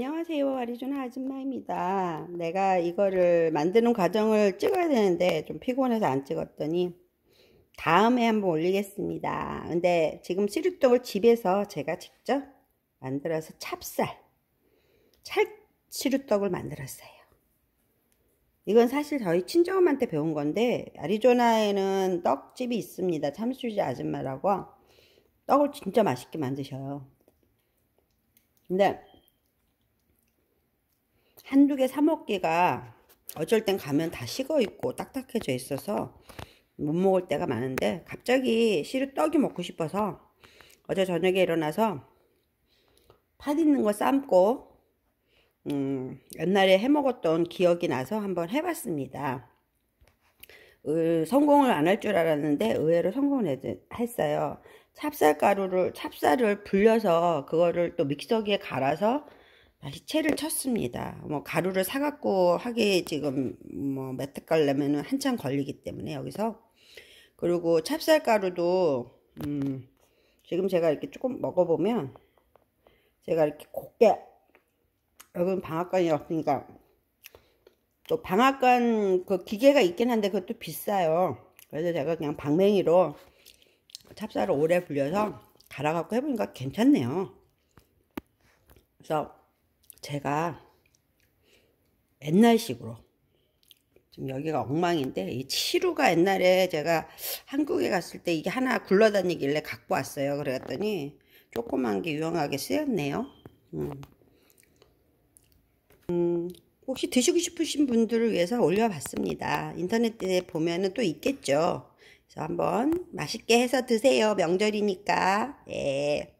안녕하세요 아리조나 아줌마입니다 내가 이거를 만드는 과정을 찍어야 되는데 좀 피곤해서 안 찍었더니 다음에 한번 올리겠습니다 근데 지금 시루떡을 집에서 제가 직접 만들어서 찹쌀 찰 시루떡을 만들었어요 이건 사실 저희 친정엄마한테 배운 건데 아리조나에는 떡집이 있습니다 참수지 아줌마라고 떡을 진짜 맛있게 만드셔요 근데 한두 개사 먹기가 어쩔 땐 가면 다 식어 있고 딱딱해져 있어서 못 먹을 때가 많은데 갑자기 시루 떡이 먹고 싶어서 어제 저녁에 일어나서 팥 있는 거 삶고 음, 옛날에 해먹었던 기억이 나서 한번 해봤습니다. 으, 성공을 안 할 줄 알았는데 의외로 성공을 했어요. 찹쌀가루를 찹쌀을 불려서 그거를 또 믹서기에 갈아서 다시 채를 쳤습니다. 뭐 가루를 사갖고 하기 지금 뭐 메트깔 려면은 한참 걸리기 때문에 여기서 그리고 찹쌀가루도 음 지금 제가 이렇게 조금 먹어보면 제가 이렇게 곱게 여기는 방앗간이 없으니까 또 방앗간 그 기계가 있긴 한데 그것도 비싸요. 그래서 제가 그냥 방맹이로 찹쌀을 오래 불려서 갈아갖고 해보니까 괜찮네요. 그래서 제가 옛날식으로 지금 여기가 엉망인데 이 치루가 옛날에 제가 한국에 갔을 때 이게 하나 굴러다니길래 갖고 왔어요 그랬더니 조그만 게 유용하게 쓰였네요 음. 음, 혹시 드시고 싶으신 분들을 위해서 올려봤습니다 인터넷에 보면또 있겠죠 그래서 한번 맛있게 해서 드세요 명절이니까 예.